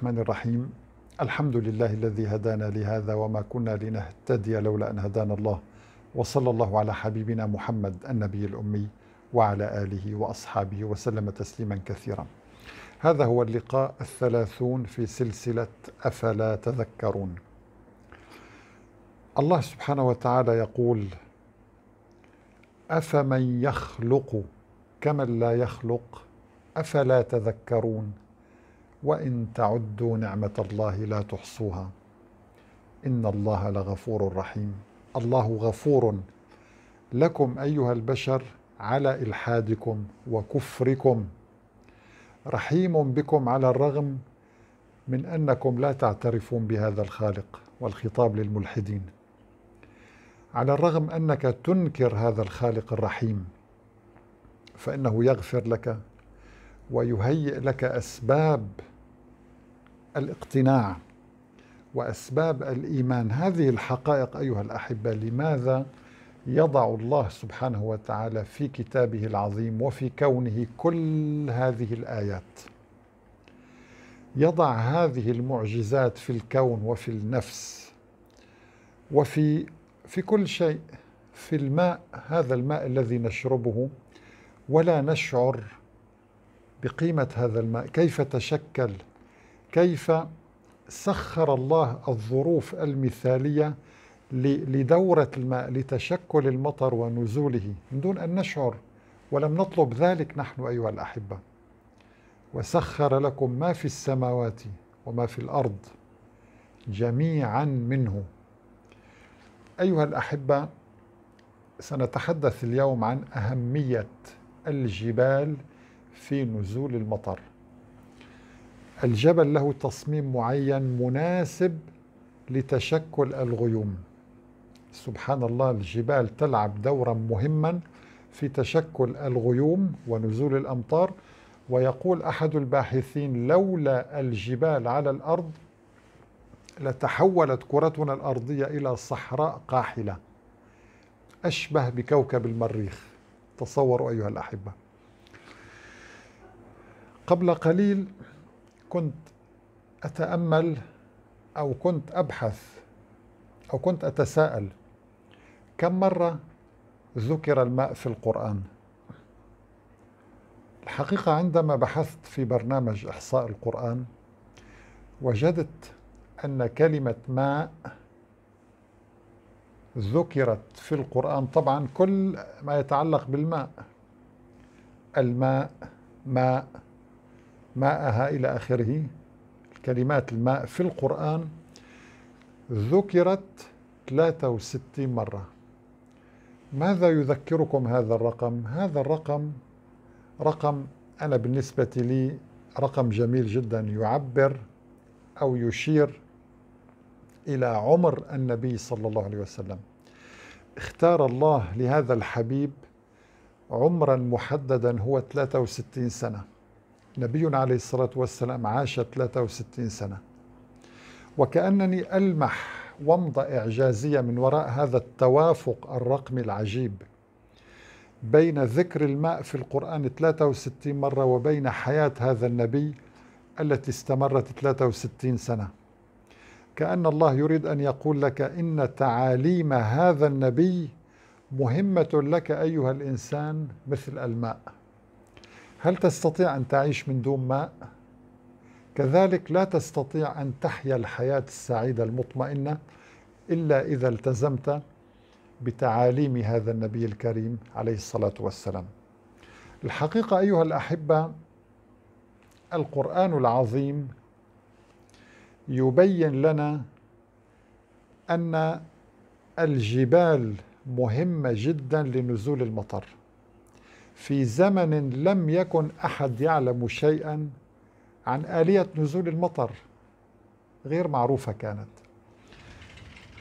الرحمن الرحيم الحمد لله الذي هدانا لهذا وما كنا لنهتدي لولا أن هدانا الله وصلى الله على حبيبنا محمد النبي الأمي وعلى آله وأصحابه وسلم تسليما كثيرا هذا هو اللقاء الثلاثون في سلسلة أفلا تذكرون الله سبحانه وتعالى يقول أفمن يخلق كمن لا يخلق أفلا تذكرون وإن تعدوا نعمة الله لا تحصوها إن الله لغفور رحيم الله غفور لكم أيها البشر على إلحادكم وكفركم رحيم بكم على الرغم من أنكم لا تعترفون بهذا الخالق والخطاب للملحدين على الرغم أنك تنكر هذا الخالق الرحيم فإنه يغفر لك ويهيئ لك أسباب الاقتناع واسباب الايمان هذه الحقائق ايها الاحبه لماذا يضع الله سبحانه وتعالى في كتابه العظيم وفي كونه كل هذه الايات يضع هذه المعجزات في الكون وفي النفس وفي في كل شيء في الماء هذا الماء الذي نشربه ولا نشعر بقيمة هذا الماء كيف تشكل كيف سخر الله الظروف المثالية لدورة الماء لتشكل المطر ونزوله من دون أن نشعر ولم نطلب ذلك نحن أيها الأحبة وسخر لكم ما في السماوات وما في الأرض جميعا منه أيها الأحبة سنتحدث اليوم عن أهمية الجبال في نزول المطر الجبل له تصميم معين مناسب لتشكل الغيوم سبحان الله الجبال تلعب دورا مهما في تشكل الغيوم ونزول الأمطار ويقول أحد الباحثين لولا الجبال على الأرض لتحولت كرتنا الأرضية إلى صحراء قاحلة أشبه بكوكب المريخ تصوروا أيها الأحبة قبل قليل كنت أتأمل أو كنت أبحث أو كنت أتساءل كم مرة ذكر الماء في القرآن؟ الحقيقة عندما بحثت في برنامج إحصاء القرآن وجدت أن كلمة ماء ذكرت في القرآن طبعا كل ما يتعلق بالماء الماء ماء ماءها إلى آخره الكلمات الماء في القرآن ذكرت 63 مرة ماذا يذكركم هذا الرقم؟ هذا الرقم رقم أنا بالنسبة لي رقم جميل جدا يعبر أو يشير إلى عمر النبي صلى الله عليه وسلم اختار الله لهذا الحبيب عمرا محددا هو 63 سنه نبينا عليه الصلاة والسلام عاش 63 سنة وكأنني ألمح ومضة إعجازية من وراء هذا التوافق الرقمي العجيب بين ذكر الماء في القرآن 63 مرة وبين حياة هذا النبي التي استمرت 63 سنة كأن الله يريد أن يقول لك إن تعاليم هذا النبي مهمة لك أيها الإنسان مثل الماء هل تستطيع أن تعيش من دون ماء؟ كذلك لا تستطيع أن تحيا الحياة السعيدة المطمئنة إلا إذا التزمت بتعاليم هذا النبي الكريم عليه الصلاة والسلام. الحقيقة أيها الأحبة القرآن العظيم يبين لنا أن الجبال مهمة جدا لنزول المطر في زمن لم يكن أحد يعلم شيئا عن آلية نزول المطر غير معروفة كانت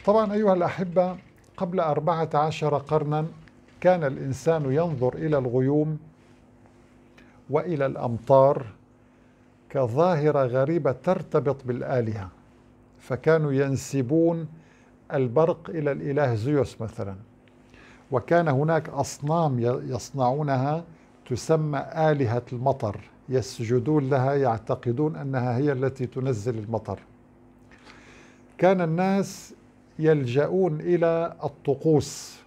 طبعا أيها الأحبة قبل أربعة عشر قرنا كان الإنسان ينظر إلى الغيوم وإلى الأمطار كظاهرة غريبة ترتبط بالآلهة فكانوا ينسبون البرق إلى الإله زيوس مثلاً وكان هناك أصنام يصنعونها تسمى آلهة المطر يسجدون لها يعتقدون أنها هي التي تنزل المطر كان الناس يلجؤون إلى الطقوس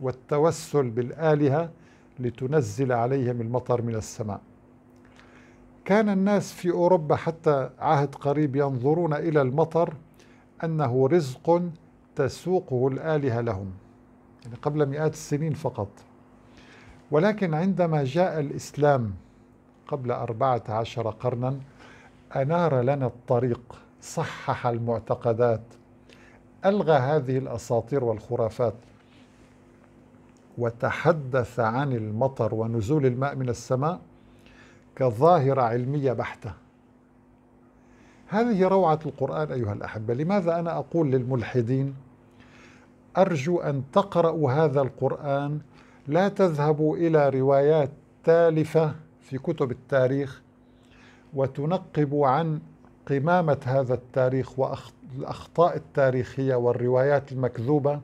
والتوسل بالآلهة لتنزل عليهم المطر من السماء كان الناس في أوروبا حتى عهد قريب ينظرون إلى المطر أنه رزق تسوقه الآلهة لهم يعني قبل مئات السنين فقط ولكن عندما جاء الإسلام قبل أربعة عشر قرنا أنار لنا الطريق صحح المعتقدات ألغى هذه الأساطير والخرافات وتحدث عن المطر ونزول الماء من السماء كظاهرة علمية بحتة هذه روعة القرآن أيها الأحبة لماذا أنا أقول للملحدين أرجو أن تقرأوا هذا القرآن لا تذهبوا إلى روايات تالفة في كتب التاريخ وتنقبوا عن قمامة هذا التاريخ والأخطاء التاريخية والروايات المكذوبة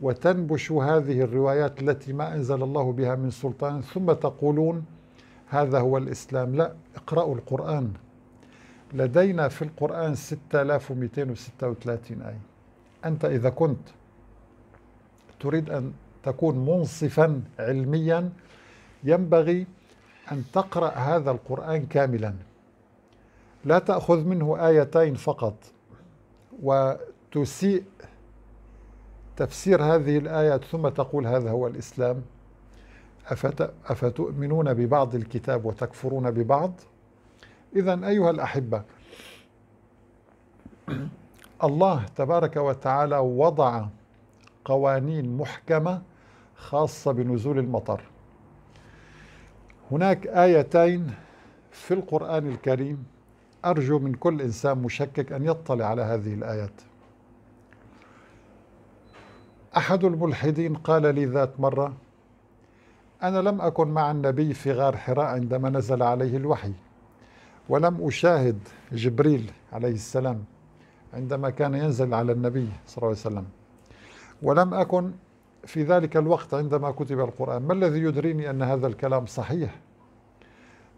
وتنبشوا هذه الروايات التي ما أنزل الله بها من سلطان ثم تقولون هذا هو الإسلام لا اقرأوا القرآن لدينا في القرآن 6236 آية أنت إذا كنت تريد أن تكون منصفا علميا ينبغي أن تقرأ هذا القرآن كاملا لا تأخذ منه آيتين فقط وتسيء تفسير هذه الآيات ثم تقول هذا هو الإسلام أفتؤمنون ببعض الكتاب وتكفرون ببعض إذا أيها الأحبة الله تبارك وتعالى وضع قوانين محكمة خاصة بنزول المطر هناك آيتين في القرآن الكريم أرجو من كل إنسان مشكك أن يطلع على هذه الآيات أحد الملحدين قال لي ذات مرة أنا لم أكن مع النبي في غار حراء عندما نزل عليه الوحي ولم أشاهد جبريل عليه السلام عندما كان ينزل على النبي صلى الله عليه وسلم ولم أكن في ذلك الوقت عندما كتب القرآن ما الذي يدريني أن هذا الكلام صحيح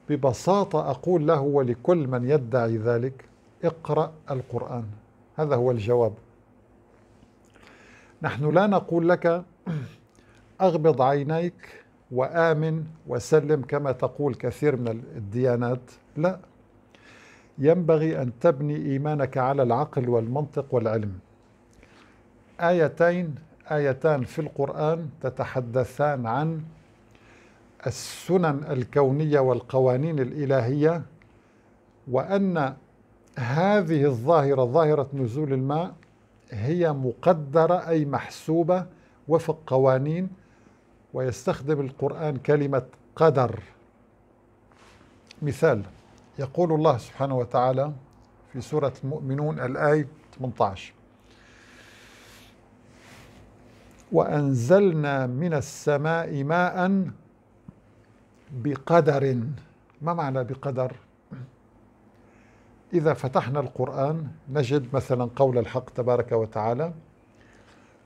ببساطة أقول له ولكل من يدعي ذلك اقرأ القرآن هذا هو الجواب نحن لا نقول لك أغبض عينيك وآمن وسلم كما تقول كثير من الديانات لا ينبغي أن تبني إيمانك على العقل والمنطق والعلم آيتين آيتان في القرآن تتحدثان عن السنن الكونية والقوانين الإلهية وأن هذه الظاهرة ظاهرة نزول الماء هي مقدرة أي محسوبة وفق قوانين ويستخدم القرآن كلمة قدر مثال يقول الله سبحانه وتعالى في سورة المؤمنون الآية 18 وأنزلنا من السماء ماء بقدر ما معنى بقدر؟ إذا فتحنا القرآن نجد مثلا قول الحق تبارك وتعالى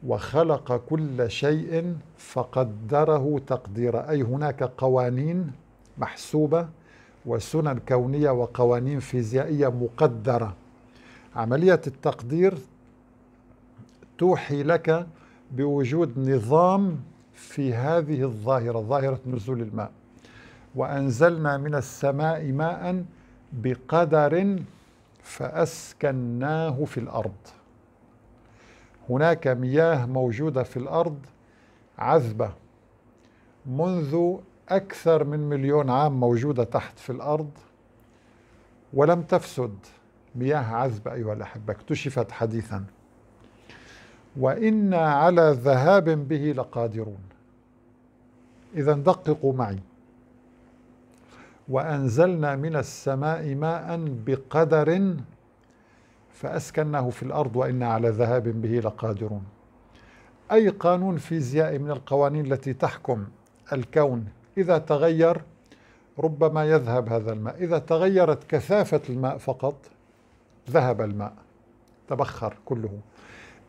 وخلق كل شيء فقدره تقدير أي هناك قوانين محسوبة وسنن كونية وقوانين فيزيائية مقدرة عملية التقدير توحي لك بوجود نظام في هذه الظاهرة ظاهرة نزول الماء وأنزلنا من السماء ماء بقدر فأسكناه في الأرض هناك مياه موجودة في الأرض عذبة منذ أكثر من مليون عام موجودة تحت في الأرض ولم تفسد مياه عذبة أيها الأحبة اكتشفت حديثاً وإنا على ذهاب به لقادرون إذا دققوا معي وأنزلنا من السماء ماء بقدر فأسكناه في الأرض وإنا على ذهاب به لقادرون أي قانون فيزيائي من القوانين التي تحكم الكون إذا تغير ربما يذهب هذا الماء إذا تغيرت كثافة الماء فقط ذهب الماء تبخر كله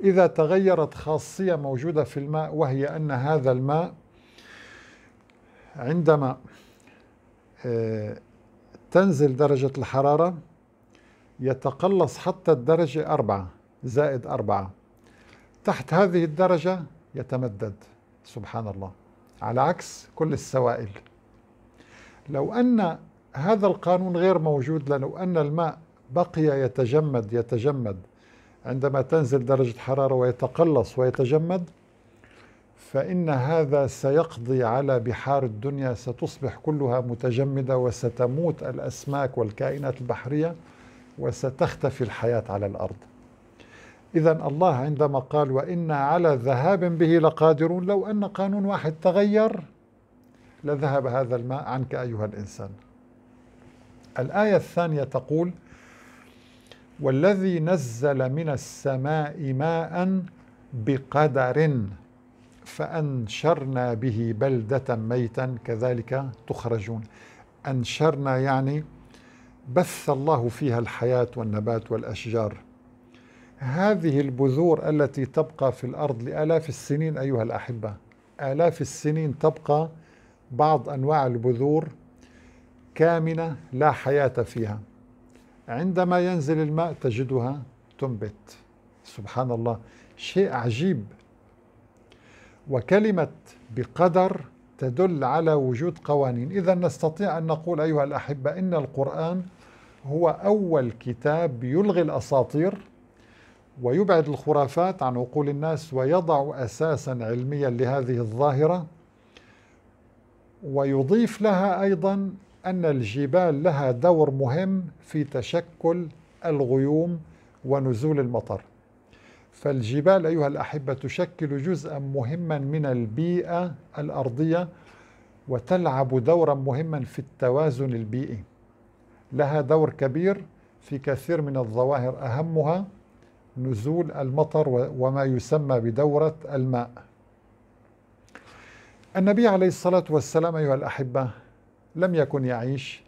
إذا تغيرت خاصية موجودة في الماء وهي أن هذا الماء عندما آه، تنزل درجة الحرارة يتقلص حتى الدرجة أربعة زائد أربعة تحت هذه الدرجة يتمدد سبحان الله على عكس كل السوائل لو أن هذا القانون غير موجود لو أن الماء بقي يتجمد يتجمد عندما تنزل درجة حرارة ويتقلص ويتجمد فإن هذا سيقضي على بحار الدنيا ستصبح كلها متجمدة وستموت الأسماك والكائنات البحرية وستختفي الحياة على الأرض إذا الله عندما قال وإنا على ذهاب به لقادرون لو أن قانون واحد تغير لذهب هذا الماء عنك أيها الإنسان الآية الثانية تقول والذي نزل من السماء ماء بقدر فأنشرنا به بلدة ميتا كذلك تخرجون أنشرنا يعني بث الله فيها الحياة والنبات والأشجار هذه البذور التي تبقى في الأرض لآلاف السنين أيها الأحبة آلاف السنين تبقى بعض أنواع البذور كامنة لا حياة فيها عندما ينزل الماء تجدها تنبت سبحان الله شيء عجيب وكلمة بقدر تدل على وجود قوانين إذا نستطيع أن نقول أيها الأحبة إن القرآن هو أول كتاب يلغي الأساطير ويبعد الخرافات عن عقول الناس ويضع أساسا علميا لهذه الظاهرة ويضيف لها أيضا أن الجبال لها دور مهم في تشكل الغيوم ونزول المطر فالجبال أيها الأحبة تشكل جزءا مهما من البيئة الأرضية وتلعب دورا مهما في التوازن البيئي لها دور كبير في كثير من الظواهر أهمها نزول المطر وما يسمى بدورة الماء النبي عليه الصلاة والسلام أيها الأحبة لم يكن يعيش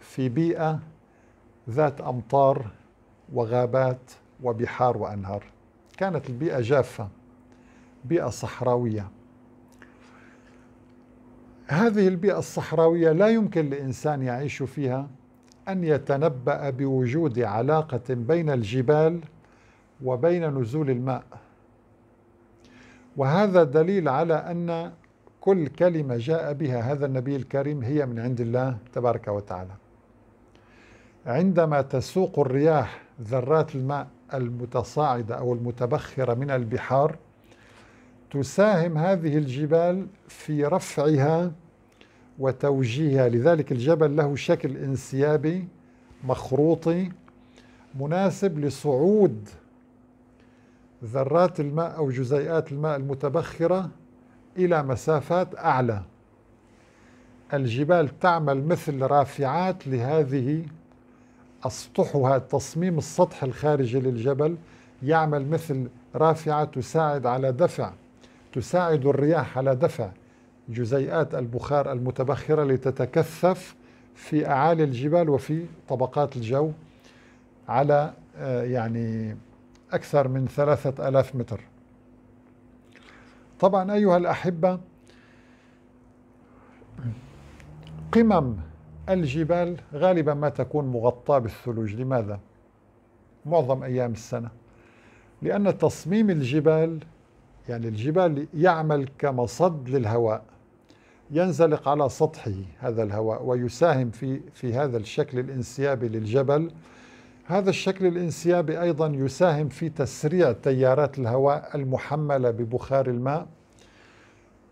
في بيئة ذات أمطار وغابات وبحار وأنهار كانت البيئة جافة بيئة صحراوية هذه البيئة الصحراوية لا يمكن لإنسان يعيش فيها أن يتنبأ بوجود علاقة بين الجبال وبين نزول الماء وهذا دليل على أن كل كلمة جاء بها هذا النبي الكريم هي من عند الله تبارك وتعالى عندما تسوق الرياح ذرات الماء المتصاعدة أو المتبخرة من البحار تساهم هذه الجبال في رفعها وتوجيهها لذلك الجبل له شكل انسيابي مخروطي مناسب لصعود ذرات الماء أو جزيئات الماء المتبخرة إلى مسافات أعلى الجبال تعمل مثل رافعات لهذه أسطحها تصميم السطح الخارجي للجبل يعمل مثل رافعة تساعد على دفع تساعد الرياح على دفع جزيئات البخار المتبخرة لتتكثف في أعالي الجبال وفي طبقات الجو على آه، يعني أكثر من ثلاثة ألاف متر طبعا أيها الأحبة قمم الجبال غالبا ما تكون مغطاة بالثلوج لماذا؟ معظم أيام السنة لأن تصميم الجبال يعني الجبال يعمل كمصد للهواء ينزلق على سطحه هذا الهواء ويساهم في في هذا الشكل الانسيابي للجبل هذا الشكل الانسيابي ايضا يساهم في تسريع تيارات الهواء المحمله ببخار الماء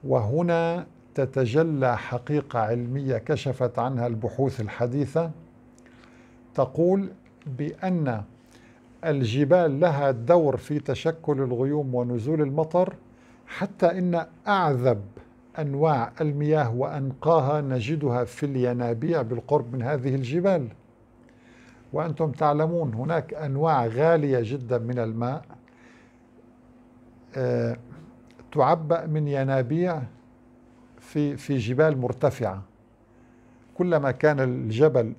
وهنا تتجلى حقيقه علميه كشفت عنها البحوث الحديثه تقول بان الجبال لها دور في تشكل الغيوم ونزول المطر حتى ان اعذب انواع المياه وانقاها نجدها في الينابيع بالقرب من هذه الجبال وأنتم تعلمون هناك أنواع غالية جدا من الماء آه، تعبأ من ينابيع في في جبال مرتفعة كلما كان الجبل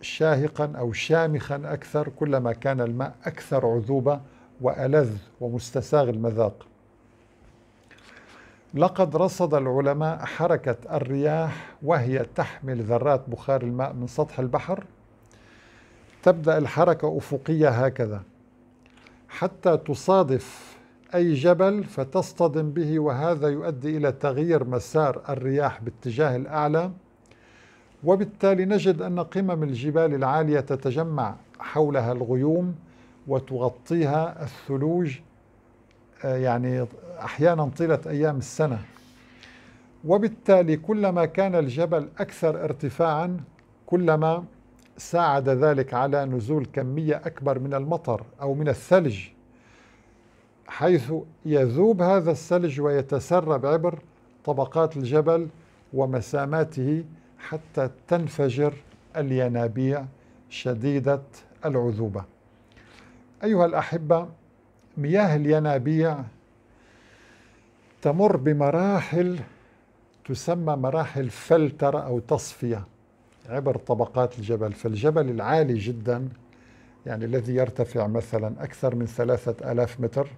شاهقا أو شامخا أكثر كلما كان الماء أكثر عذوبة وألذ ومستساغ المذاق لقد رصد العلماء حركة الرياح وهي تحمل ذرات بخار الماء من سطح البحر تبدأ الحركة أفقية هكذا حتى تصادف أي جبل فتصطدم به وهذا يؤدي إلى تغيير مسار الرياح باتجاه الأعلى وبالتالي نجد أن قمم الجبال العالية تتجمع حولها الغيوم وتغطيها الثلوج آه، يعني أحيانا طيلة أيام السنة وبالتالي كلما كان الجبل أكثر ارتفاعا كلما ساعد ذلك على نزول كمية أكبر من المطر أو من الثلج حيث يذوب هذا الثلج ويتسرب عبر طبقات الجبل ومساماته حتى تنفجر الينابيع شديدة العذوبة أيها الأحبة مياه الينابيع تمر بمراحل تسمى مراحل فلترة أو تصفية عبر طبقات الجبل فالجبل العالي جدا يعني الذي يرتفع مثلا أكثر من ثلاثة ألاف متر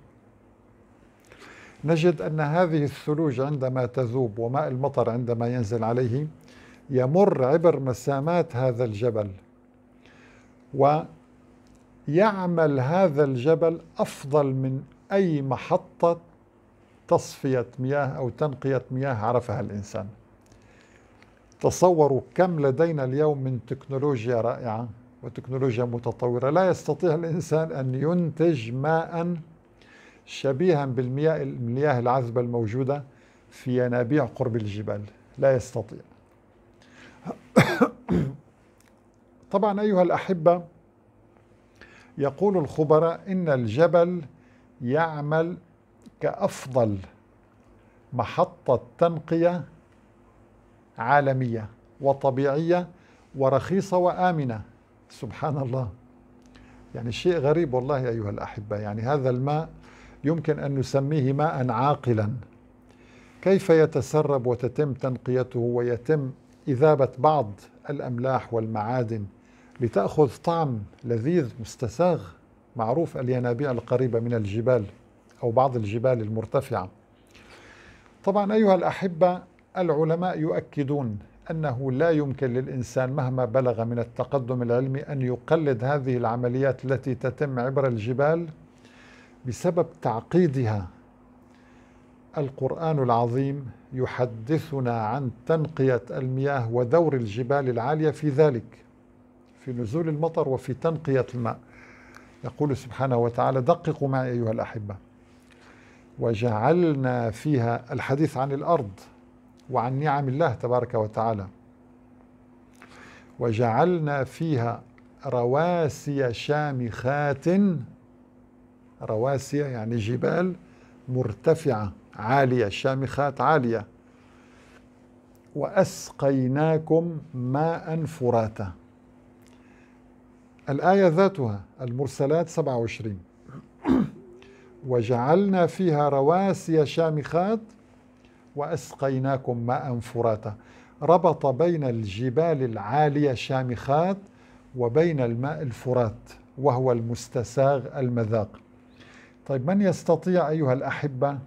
نجد أن هذه الثلوج عندما تذوب وماء المطر عندما ينزل عليه يمر عبر مسامات هذا الجبل ويعمل هذا الجبل أفضل من أي محطة تصفية مياه أو تنقية مياه عرفها الإنسان تصوروا كم لدينا اليوم من تكنولوجيا رائعة وتكنولوجيا متطورة لا يستطيع الإنسان أن ينتج ماء شبيها بالمياه المياه العذبة الموجودة في ينابيع قرب الجبال لا يستطيع طبعا أيها الأحبة يقول الخبراء إن الجبل يعمل كأفضل محطة تنقية عالمية وطبيعية ورخيصة وآمنة سبحان الله يعني شيء غريب والله أيها الأحبة يعني هذا الماء يمكن أن نسميه ماء عاقلا كيف يتسرب وتتم تنقيته ويتم إذابة بعض الأملاح والمعادن لتأخذ طعم لذيذ مستساغ معروف الينابيع القريبة من الجبال أو بعض الجبال المرتفعة طبعا أيها الأحبة العلماء يؤكدون أنه لا يمكن للإنسان مهما بلغ من التقدم العلمي أن يقلد هذه العمليات التي تتم عبر الجبال بسبب تعقيدها القرآن العظيم يحدثنا عن تنقية المياه ودور الجبال العالية في ذلك في نزول المطر وفي تنقية الماء يقول سبحانه وتعالى دققوا معي أيها الأحبة وجعلنا فيها الحديث عن الأرض وعن نعم الله تبارك وتعالى وجعلنا فيها رواسي شامخات رواسي يعني جبال مرتفعة عالية شامخات عالية وأسقيناكم ماء فراتا الآية ذاتها المرسلات 27 وجعلنا فيها رواسي شامخات وأسقيناكم ماء فراتا ربط بين الجبال العالية شامخات وبين الماء الفرات وهو المستساغ المذاق طيب من يستطيع أيها الأحبة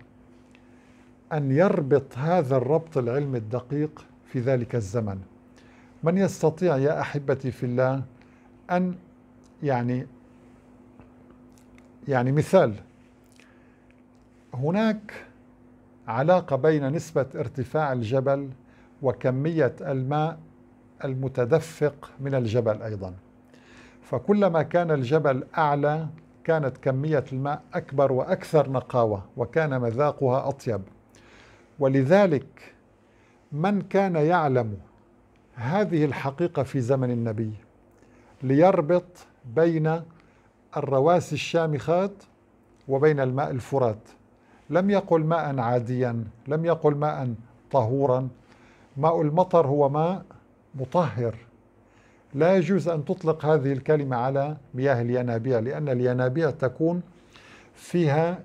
أن يربط هذا الربط العلمي الدقيق في ذلك الزمن من يستطيع يا أحبتي في الله أن يعني يعني مثال هناك علاقة بين نسبة ارتفاع الجبل وكمية الماء المتدفق من الجبل أيضا فكلما كان الجبل أعلى كانت كمية الماء أكبر وأكثر نقاوة وكان مذاقها أطيب ولذلك من كان يعلم هذه الحقيقة في زمن النبي ليربط بين الرواسي الشامخات وبين الماء الفرات لم يقل ماء عاديا لم يقل ماء طهورا ماء المطر هو ماء مطهر لا يجوز أن تطلق هذه الكلمة على مياه الينابيع لأن الينابيع تكون فيها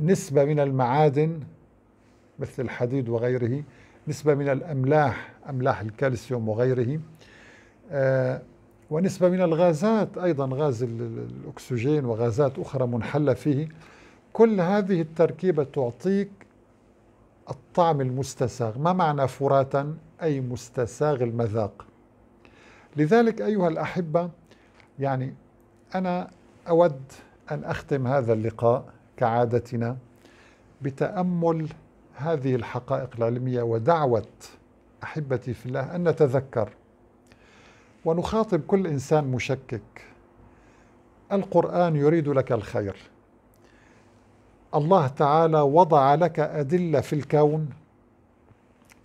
نسبة من المعادن مثل الحديد وغيره نسبة من الأملاح أملاح الكالسيوم وغيره آه، ونسبة من الغازات أيضا غاز الأكسجين وغازات أخرى منحلة فيه كل هذه التركيبة تعطيك الطعم المستساغ ما معنى فراتا أي مستساغ المذاق لذلك أيها الأحبة يعني أنا أود أن أختم هذا اللقاء كعادتنا بتأمل هذه الحقائق العلمية ودعوة أحبتي في الله أن نتذكر ونخاطب كل إنسان مشكك القرآن يريد لك الخير الله تعالى وضع لك أدلة في الكون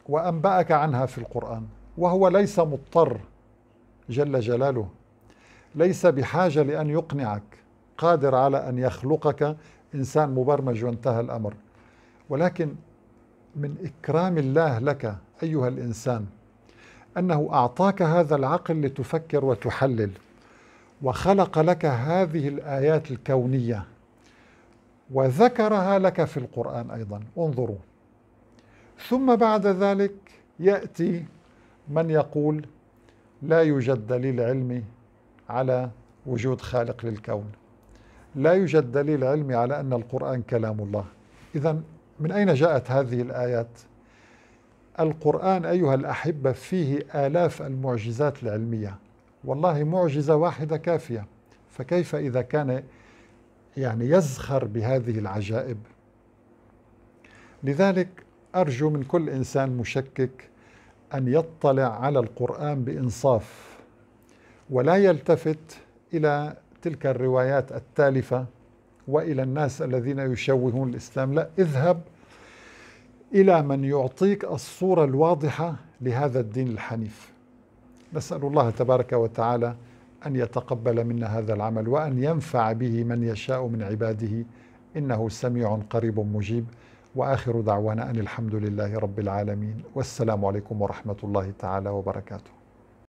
وأنبأك عنها في القرآن وهو ليس مضطر جل جلاله ليس بحاجة لأن يقنعك قادر على أن يخلقك إنسان مبرمج وانتهى الأمر ولكن من إكرام الله لك أيها الإنسان أنه أعطاك هذا العقل لتفكر وتحلل وخلق لك هذه الآيات الكونية وذكرها لك في القرآن أيضا انظروا ثم بعد ذلك يأتي من يقول لا يوجد دليل علمي على وجود خالق للكون لا يوجد دليل علمي على أن القرآن كلام الله إذا من أين جاءت هذه الآيات؟ القرآن أيها الأحبة فيه آلاف المعجزات العلمية والله معجزة واحدة كافية فكيف إذا كان يعني يزخر بهذه العجائب لذلك أرجو من كل إنسان مشكك أن يطلع على القرآن بإنصاف ولا يلتفت إلى تلك الروايات التالفة وإلى الناس الذين يشوهون الإسلام لا اذهب إلى من يعطيك الصورة الواضحة لهذا الدين الحنيف نسأل الله تبارك وتعالى أن يتقبل منا هذا العمل وأن ينفع به من يشاء من عباده إنه سميع قريب مجيب وآخر دعوانا أن الحمد لله رب العالمين والسلام عليكم ورحمة الله تعالى وبركاته